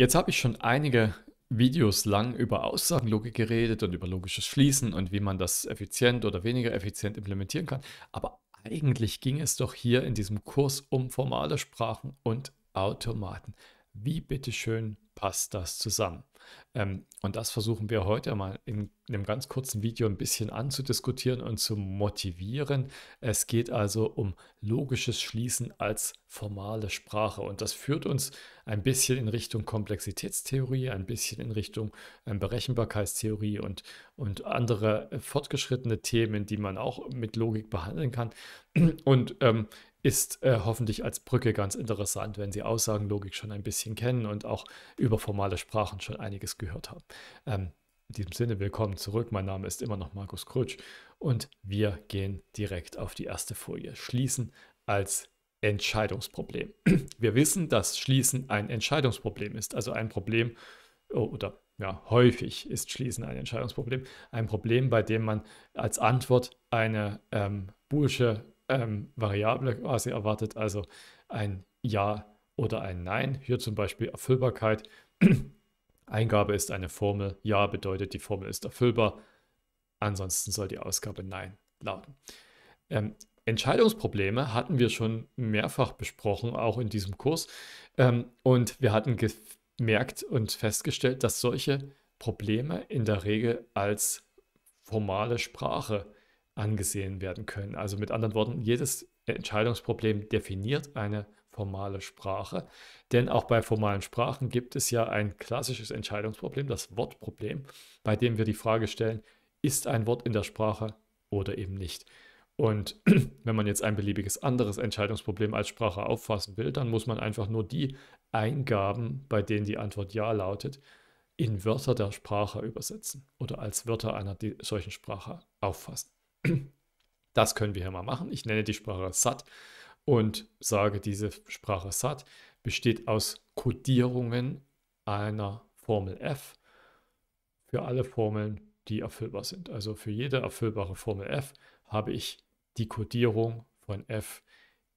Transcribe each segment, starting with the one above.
Jetzt habe ich schon einige Videos lang über Aussagenlogik geredet und über logisches Schließen und wie man das effizient oder weniger effizient implementieren kann. Aber eigentlich ging es doch hier in diesem Kurs um formale Sprachen und Automaten. Wie bitteschön passt das zusammen? Ähm, und das versuchen wir heute mal in, einem ganz kurzen Video ein bisschen anzudiskutieren und zu motivieren. Es geht also um logisches Schließen als formale Sprache. Und das führt uns ein bisschen in Richtung Komplexitätstheorie, ein bisschen in Richtung ähm, Berechenbarkeitstheorie und, und andere äh, fortgeschrittene Themen, die man auch mit Logik behandeln kann. Und ähm, ist äh, hoffentlich als Brücke ganz interessant, wenn Sie Aussagenlogik schon ein bisschen kennen und auch über formale Sprachen schon einiges gehört haben. Ähm, in diesem Sinne, willkommen zurück. Mein Name ist immer noch Markus Krutsch und wir gehen direkt auf die erste Folie. Schließen als Entscheidungsproblem. Wir wissen, dass Schließen ein Entscheidungsproblem ist, also ein Problem oh, oder ja, häufig ist Schließen ein Entscheidungsproblem, ein Problem, bei dem man als Antwort eine ähm, boolsche ähm, variable quasi erwartet, also ein Ja oder ein Nein. Hier zum Beispiel Erfüllbarkeit. Eingabe ist eine Formel. Ja bedeutet, die Formel ist erfüllbar. Ansonsten soll die Ausgabe Nein lauten. Ähm, Entscheidungsprobleme hatten wir schon mehrfach besprochen, auch in diesem Kurs. Ähm, und wir hatten gemerkt und festgestellt, dass solche Probleme in der Regel als formale Sprache angesehen werden können. Also mit anderen Worten, jedes Entscheidungsproblem definiert eine formale Sprache. Denn auch bei formalen Sprachen gibt es ja ein klassisches Entscheidungsproblem, das Wortproblem, bei dem wir die Frage stellen, ist ein Wort in der Sprache oder eben nicht. Und wenn man jetzt ein beliebiges anderes Entscheidungsproblem als Sprache auffassen will, dann muss man einfach nur die Eingaben, bei denen die Antwort ja lautet, in Wörter der Sprache übersetzen oder als Wörter einer solchen Sprache auffassen. Das können wir hier mal machen. Ich nenne die Sprache SAT und sage, diese Sprache SAT besteht aus Codierungen einer Formel f für alle Formeln, die erfüllbar sind. Also für jede erfüllbare Formel f habe ich die Codierung von f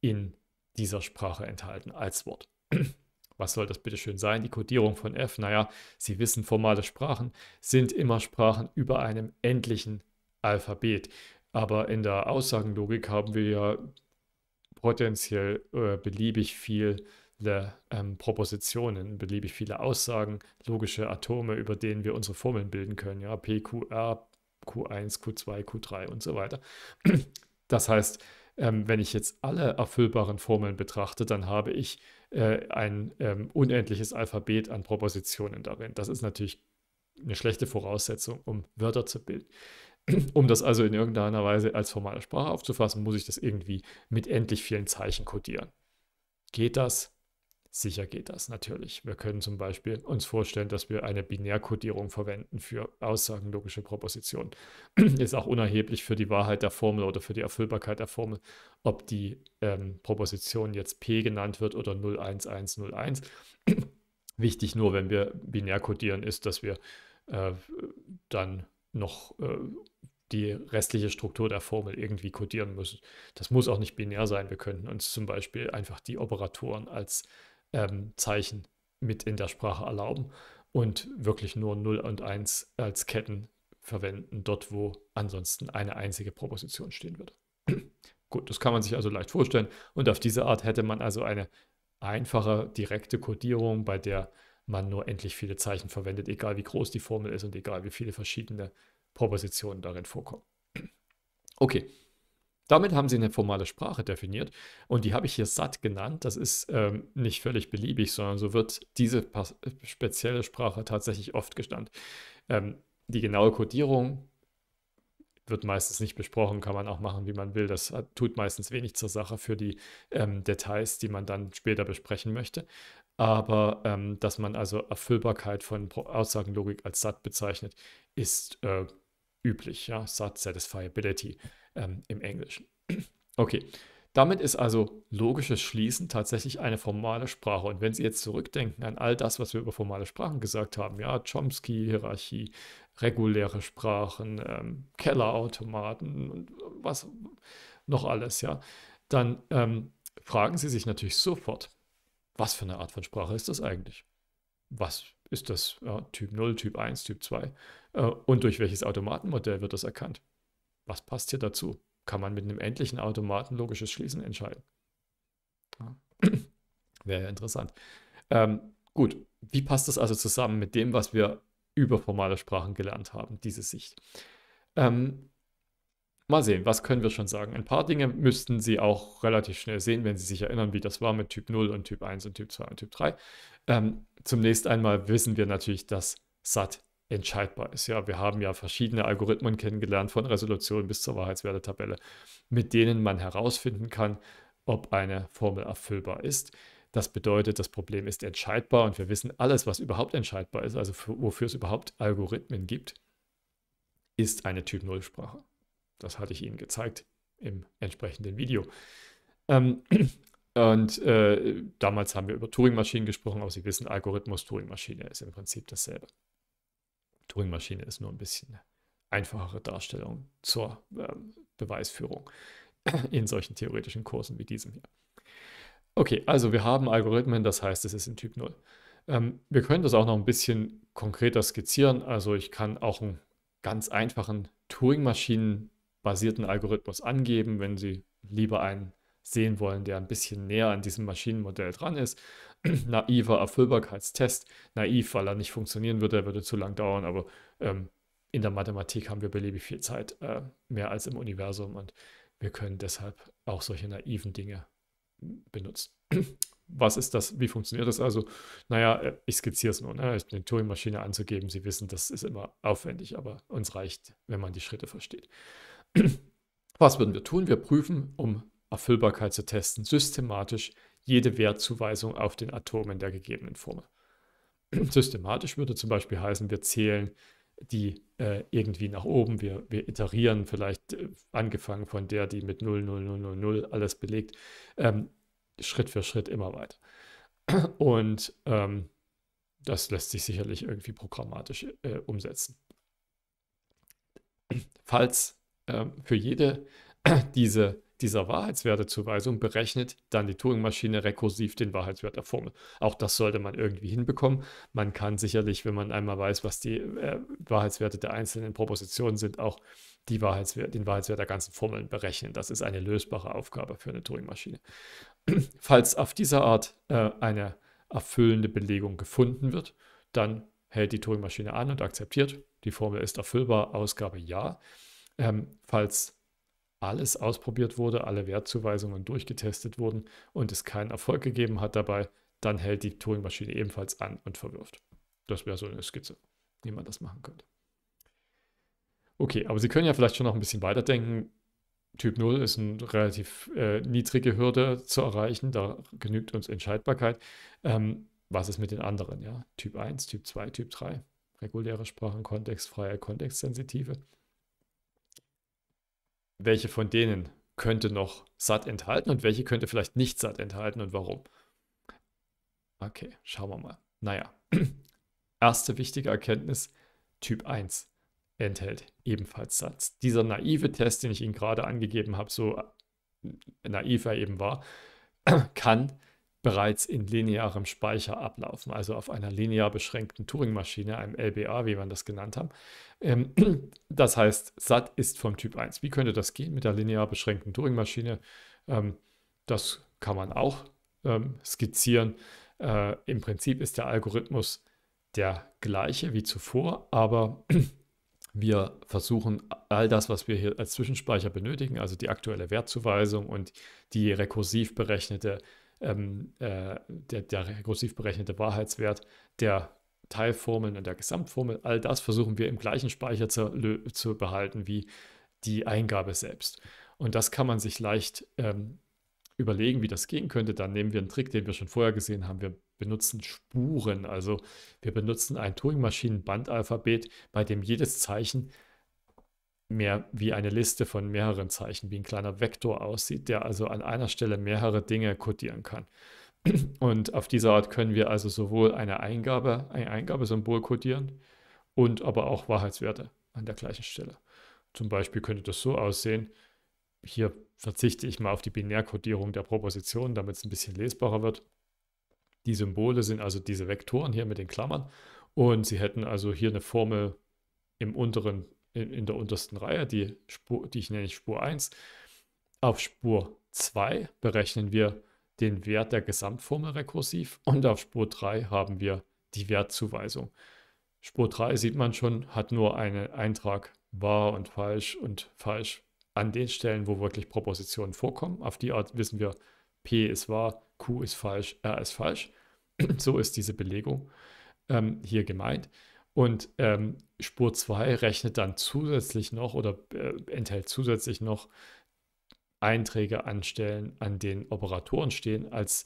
in dieser Sprache enthalten als Wort. Was soll das bitte schön sein? Die Codierung von f, naja, Sie wissen, formale Sprachen sind immer Sprachen über einem endlichen Alphabet. Aber in der Aussagenlogik haben wir ja potenziell äh, beliebig viele ähm, Propositionen, beliebig viele Aussagen, logische Atome, über denen wir unsere Formeln bilden können. Ja, P, Q, R, Q1, Q2, Q3 und so weiter. Das heißt, ähm, wenn ich jetzt alle erfüllbaren Formeln betrachte, dann habe ich äh, ein ähm, unendliches Alphabet an Propositionen darin. Das ist natürlich eine schlechte Voraussetzung, um Wörter zu bilden. Um das also in irgendeiner Weise als formale Sprache aufzufassen, muss ich das irgendwie mit endlich vielen Zeichen codieren. Geht das? Sicher geht das natürlich. Wir können zum Beispiel uns vorstellen, dass wir eine Binärkodierung verwenden für aussagenlogische Propositionen. Ist auch unerheblich für die Wahrheit der Formel oder für die Erfüllbarkeit der Formel, ob die ähm, Proposition jetzt P genannt wird oder 01101. Wichtig nur, wenn wir binär kodieren, ist, dass wir äh, dann noch äh, die restliche Struktur der Formel irgendwie kodieren müssen. Das muss auch nicht binär sein. Wir könnten uns zum Beispiel einfach die Operatoren als ähm, Zeichen mit in der Sprache erlauben und wirklich nur 0 und 1 als Ketten verwenden, dort wo ansonsten eine einzige Proposition stehen würde. Gut, das kann man sich also leicht vorstellen. Und auf diese Art hätte man also eine einfache, direkte Codierung, bei der man nur endlich viele Zeichen verwendet, egal wie groß die Formel ist und egal wie viele verschiedene Propositionen darin vorkommen. Okay, damit haben sie eine formale Sprache definiert und die habe ich hier satt genannt. Das ist ähm, nicht völlig beliebig, sondern so wird diese spezielle Sprache tatsächlich oft gestand. Ähm, die genaue Codierung wird meistens nicht besprochen, kann man auch machen, wie man will. Das tut meistens wenig zur Sache für die ähm, Details, die man dann später besprechen möchte. Aber ähm, dass man also Erfüllbarkeit von Aussagenlogik als SAT bezeichnet, ist äh, üblich. Ja? SAT, Satisfiability ähm, im Englischen. okay, damit ist also logisches Schließen tatsächlich eine formale Sprache. Und wenn Sie jetzt zurückdenken an all das, was wir über formale Sprachen gesagt haben, ja, Chomsky-Hierarchie, reguläre Sprachen, ähm, Kellerautomaten und was noch alles, ja, dann ähm, fragen Sie sich natürlich sofort, was für eine Art von Sprache ist das eigentlich? Was ist das ja, Typ 0, Typ 1, Typ 2? Äh, und durch welches Automatenmodell wird das erkannt? Was passt hier dazu? Kann man mit einem endlichen Automaten logisches Schließen entscheiden? Ja. Wäre ja interessant. Ähm, gut, wie passt das also zusammen mit dem, was wir über formale Sprachen gelernt haben, diese Sicht? Ähm, Mal sehen, was können wir schon sagen? Ein paar Dinge müssten Sie auch relativ schnell sehen, wenn Sie sich erinnern, wie das war mit Typ 0 und Typ 1 und Typ 2 und Typ 3. Ähm, zunächst einmal wissen wir natürlich, dass SAT entscheidbar ist. Ja, wir haben ja verschiedene Algorithmen kennengelernt, von Resolution bis zur Wahrheitswertetabelle, mit denen man herausfinden kann, ob eine Formel erfüllbar ist. Das bedeutet, das Problem ist entscheidbar und wir wissen alles, was überhaupt entscheidbar ist, also für, wofür es überhaupt Algorithmen gibt, ist eine Typ-0-Sprache. Das hatte ich Ihnen gezeigt im entsprechenden Video. Ähm, und äh, damals haben wir über Turing-Maschinen gesprochen, aber Sie wissen, Algorithmus, Turing-Maschine ist im Prinzip dasselbe. Turing-Maschine ist nur ein bisschen einfachere Darstellung zur äh, Beweisführung in solchen theoretischen Kursen wie diesem hier. Okay, also wir haben Algorithmen, das heißt, es ist in Typ 0. Ähm, wir können das auch noch ein bisschen konkreter skizzieren. Also ich kann auch einen ganz einfachen Turing-Maschinen basierten Algorithmus angeben, wenn Sie lieber einen sehen wollen, der ein bisschen näher an diesem Maschinenmodell dran ist. Naiver Erfüllbarkeitstest, naiv, weil er nicht funktionieren würde, er würde zu lang dauern, aber ähm, in der Mathematik haben wir beliebig viel Zeit, äh, mehr als im Universum und wir können deshalb auch solche naiven Dinge benutzen. Was ist das? Wie funktioniert das also? Naja, äh, ich skizziere es nur. Ne? Eine Turing-Maschine anzugeben, Sie wissen, das ist immer aufwendig, aber uns reicht, wenn man die Schritte versteht. Was würden wir tun? Wir prüfen, um Erfüllbarkeit zu testen, systematisch jede Wertzuweisung auf den Atomen der gegebenen Formel. Systematisch würde zum Beispiel heißen, wir zählen die äh, irgendwie nach oben, wir, wir iterieren vielleicht äh, angefangen von der, die mit 0, 0, 0, 0, 0 alles belegt, ähm, Schritt für Schritt immer weiter. Und ähm, das lässt sich sicherlich irgendwie programmatisch äh, umsetzen. Falls äh, für jede diese, dieser Wahrheitswertezuweisung berechnet dann die Turing-Maschine rekursiv den Wahrheitswert der Formel. Auch das sollte man irgendwie hinbekommen. Man kann sicherlich, wenn man einmal weiß, was die äh, Wahrheitswerte der einzelnen Propositionen sind, auch die Wahrheitswert, den Wahrheitswert der ganzen Formeln berechnen. Das ist eine lösbare Aufgabe für eine Turing-Maschine. Falls auf dieser Art äh, eine erfüllende Belegung gefunden wird, dann hält die Turing-Maschine an und akzeptiert, die Formel ist erfüllbar, Ausgabe ja ähm, falls alles ausprobiert wurde, alle Wertzuweisungen durchgetestet wurden und es keinen Erfolg gegeben hat dabei, dann hält die Turing-Maschine ebenfalls an und verwirft. Das wäre so eine Skizze, wie man das machen könnte. Okay, aber Sie können ja vielleicht schon noch ein bisschen weiterdenken. Typ 0 ist eine relativ äh, niedrige Hürde zu erreichen, da genügt uns Entscheidbarkeit. Ähm, was ist mit den anderen? Ja? Typ 1, Typ 2, Typ 3, reguläre Sprachen, kontextfreie, kontextsensitive welche von denen könnte noch satt enthalten und welche könnte vielleicht nicht satt enthalten und warum. Okay, schauen wir mal. Naja, erste wichtige Erkenntnis, Typ 1 enthält ebenfalls Satz. Dieser naive Test, den ich Ihnen gerade angegeben habe, so äh, naiv er eben war, kann bereits in linearem Speicher ablaufen, also auf einer linear beschränkten Turing-Maschine, einem LBA, wie wir das genannt haben. Ähm, das heißt, SAT ist vom Typ 1. Wie könnte das gehen mit der linear beschränkten Turing-Maschine? Ähm, das kann man auch ähm, skizzieren. Äh, Im Prinzip ist der Algorithmus der gleiche wie zuvor, aber wir versuchen all das, was wir hier als Zwischenspeicher benötigen, also die aktuelle Wertzuweisung und die rekursiv berechnete ähm, äh, der, der rekursiv berechnete Wahrheitswert, der Teilformeln und der Gesamtformel, all das versuchen wir im gleichen Speicher zu, zu behalten wie die Eingabe selbst. Und das kann man sich leicht ähm, überlegen, wie das gehen könnte. Dann nehmen wir einen Trick, den wir schon vorher gesehen haben. Wir benutzen Spuren. Also wir benutzen ein Turing-Maschinen-Bandalphabet, bei dem jedes Zeichen mehr wie eine Liste von mehreren Zeichen, wie ein kleiner Vektor aussieht, der also an einer Stelle mehrere Dinge kodieren kann. Und auf diese Art können wir also sowohl eine Eingabe, ein Eingabesymbol kodieren und aber auch Wahrheitswerte an der gleichen Stelle. Zum Beispiel könnte das so aussehen, hier verzichte ich mal auf die Binärkodierung der Propositionen, damit es ein bisschen lesbarer wird. Die Symbole sind also diese Vektoren hier mit den Klammern und sie hätten also hier eine Formel im unteren in, in der untersten Reihe, die, Spur, die ich nenne ich Spur 1, auf Spur 2 berechnen wir den Wert der Gesamtformel rekursiv und auf Spur 3 haben wir die Wertzuweisung. Spur 3 sieht man schon, hat nur einen Eintrag wahr und falsch und falsch an den Stellen, wo wirklich Propositionen vorkommen. Auf die Art wissen wir, P ist wahr, Q ist falsch, R ist falsch. so ist diese Belegung ähm, hier gemeint. Und ähm, Spur 2 rechnet dann zusätzlich noch oder äh, enthält zusätzlich noch Einträge an Stellen, an denen Operatoren stehen, als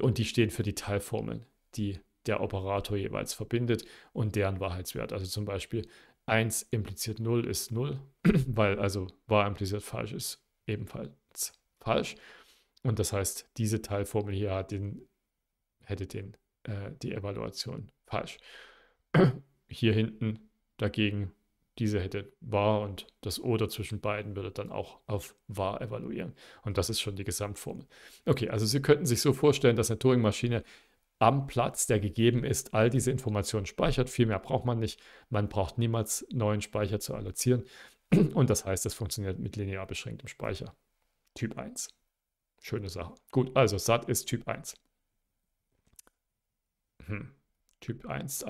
und die stehen für die Teilformeln, die der Operator jeweils verbindet und deren Wahrheitswert. Also zum Beispiel 1 impliziert 0 ist 0, weil also wahr impliziert falsch ist ebenfalls falsch. Und das heißt, diese Teilformel hier hat den, hätte den, äh, die Evaluation falsch hier hinten dagegen diese hätte wahr und das oder zwischen beiden würde dann auch auf wahr evaluieren. Und das ist schon die Gesamtformel. Okay, also Sie könnten sich so vorstellen, dass eine Turing-Maschine am Platz, der gegeben ist, all diese Informationen speichert. Viel mehr braucht man nicht. Man braucht niemals neuen Speicher zu allozieren. Und das heißt, das funktioniert mit linear beschränktem Speicher. Typ 1. Schöne Sache. Gut, also SAT ist Typ 1. Hm. Typ 1.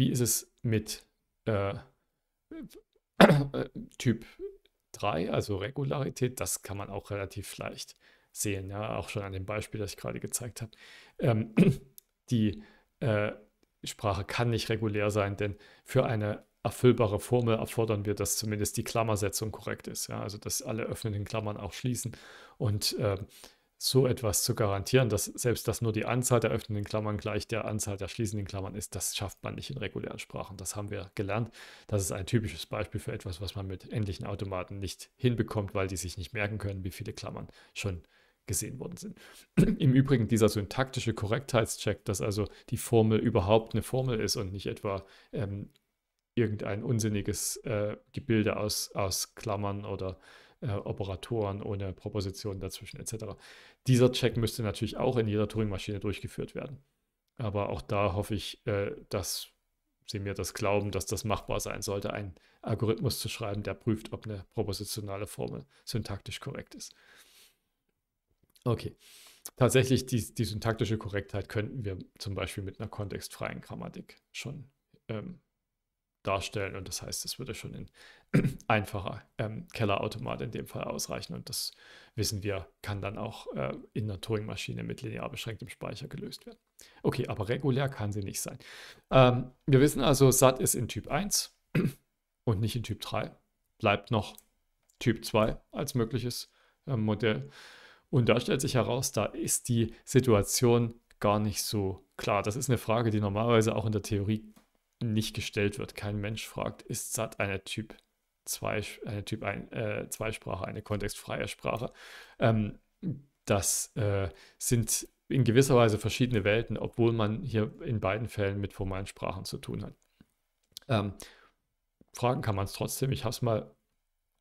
Wie ist es mit äh, äh Typ 3, also Regularität? Das kann man auch relativ leicht sehen, ja, auch schon an dem Beispiel, das ich gerade gezeigt habe. Ähm, die äh, Sprache kann nicht regulär sein, denn für eine erfüllbare Formel erfordern wir, dass zumindest die Klammersetzung korrekt ist. Ja? Also dass alle öffnenden Klammern auch schließen und äh, so etwas zu garantieren, dass selbst dass nur die Anzahl der öffnenden Klammern gleich der Anzahl der schließenden Klammern ist, das schafft man nicht in regulären Sprachen. Das haben wir gelernt. Das ist ein typisches Beispiel für etwas, was man mit endlichen Automaten nicht hinbekommt, weil die sich nicht merken können, wie viele Klammern schon gesehen worden sind. Im Übrigen dieser syntaktische Korrektheitscheck, dass also die Formel überhaupt eine Formel ist und nicht etwa ähm, irgendein unsinniges äh, Gebilde aus, aus Klammern oder äh, Operatoren, ohne Propositionen dazwischen etc. Dieser Check müsste natürlich auch in jeder Turing-Maschine durchgeführt werden. Aber auch da hoffe ich, äh, dass Sie mir das glauben, dass das machbar sein sollte, einen Algorithmus zu schreiben, der prüft, ob eine propositionale Formel syntaktisch korrekt ist. Okay. Tatsächlich, die, die syntaktische Korrektheit könnten wir zum Beispiel mit einer kontextfreien Grammatik schon ähm, darstellen. Und das heißt, es würde schon ein einfacher ähm, Kellerautomat in dem Fall ausreichen. Und das wissen wir, kann dann auch äh, in einer Turing-Maschine mit linear beschränktem Speicher gelöst werden. Okay, aber regulär kann sie nicht sein. Ähm, wir wissen also, SAT ist in Typ 1 und nicht in Typ 3. Bleibt noch Typ 2 als mögliches äh, Modell. Und da stellt sich heraus, da ist die Situation gar nicht so klar. Das ist eine Frage, die normalerweise auch in der Theorie nicht gestellt wird. Kein Mensch fragt, ist SAT eine Typ 2, eine Typ 1, äh, 2 Sprache, eine kontextfreie Sprache. Ähm, das äh, sind in gewisser Weise verschiedene Welten, obwohl man hier in beiden Fällen mit formalen Sprachen zu tun hat. Ähm, fragen kann man es trotzdem. Ich habe es mal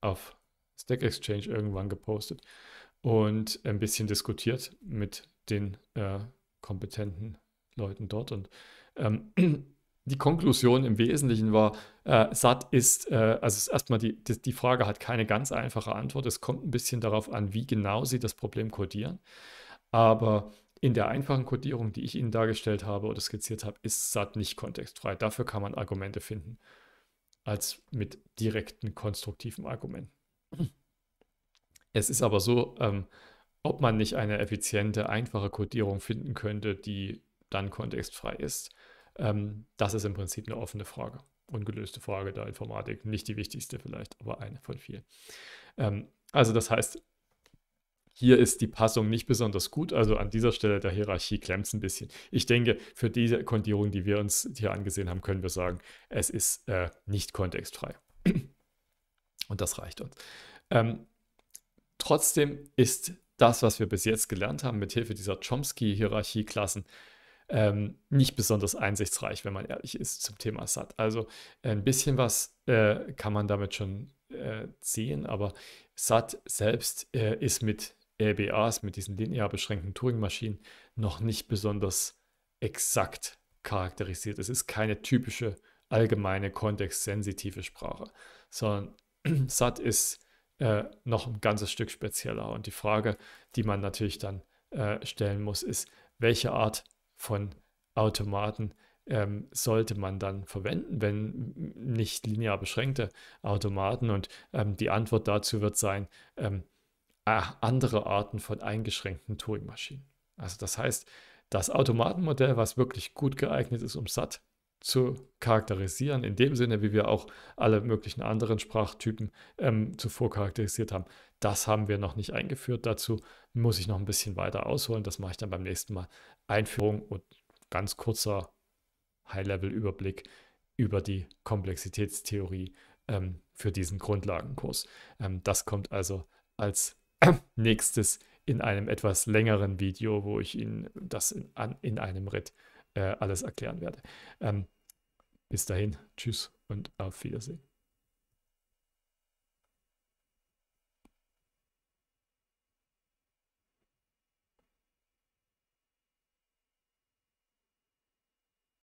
auf Stack Exchange irgendwann gepostet und ein bisschen diskutiert mit den äh, kompetenten Leuten dort. Und ähm, die Konklusion im Wesentlichen war, äh, satt ist, äh, also ist erstmal die, die, die, Frage hat keine ganz einfache Antwort. Es kommt ein bisschen darauf an, wie genau Sie das Problem kodieren. Aber in der einfachen Kodierung, die ich Ihnen dargestellt habe oder skizziert habe, ist satt nicht kontextfrei. Dafür kann man Argumente finden, als mit direkten konstruktiven Argumenten. Es ist aber so, ähm, ob man nicht eine effiziente, einfache Kodierung finden könnte, die dann kontextfrei ist. Ähm, das ist im Prinzip eine offene Frage. Ungelöste Frage der Informatik. Nicht die wichtigste vielleicht, aber eine von vielen. Ähm, also das heißt, hier ist die Passung nicht besonders gut, also an dieser Stelle der Hierarchie klemmt es ein bisschen. Ich denke, für diese Kondierung, die wir uns hier angesehen haben, können wir sagen, es ist äh, nicht kontextfrei. Und das reicht uns. Ähm, trotzdem ist das, was wir bis jetzt gelernt haben, mithilfe dieser Chomsky-Hierarchie-Klassen, ähm, nicht besonders einsichtsreich, wenn man ehrlich ist, zum Thema Sat. Also ein bisschen was äh, kann man damit schon äh, sehen, aber SAT selbst äh, ist mit LBAs, mit diesen linear beschränkten Turing-Maschinen, noch nicht besonders exakt charakterisiert. Es ist keine typische allgemeine kontextsensitive Sprache, sondern SAT ist äh, noch ein ganzes Stück spezieller. Und die Frage, die man natürlich dann äh, stellen muss, ist, welche Art von Automaten ähm, sollte man dann verwenden, wenn nicht linear beschränkte Automaten? Und ähm, die Antwort dazu wird sein, ähm, andere Arten von eingeschränkten Turing-Maschinen. Also das heißt, das Automatenmodell, was wirklich gut geeignet ist, um satt zu charakterisieren, in dem Sinne, wie wir auch alle möglichen anderen Sprachtypen ähm, zuvor charakterisiert haben. Das haben wir noch nicht eingeführt. Dazu muss ich noch ein bisschen weiter ausholen. Das mache ich dann beim nächsten Mal. Einführung und ganz kurzer High-Level-Überblick über die Komplexitätstheorie ähm, für diesen Grundlagenkurs. Ähm, das kommt also als nächstes in einem etwas längeren Video, wo ich Ihnen das in, an, in einem Ritt äh, alles erklären werde. Ähm, bis dahin, tschüss und auf Wiedersehen.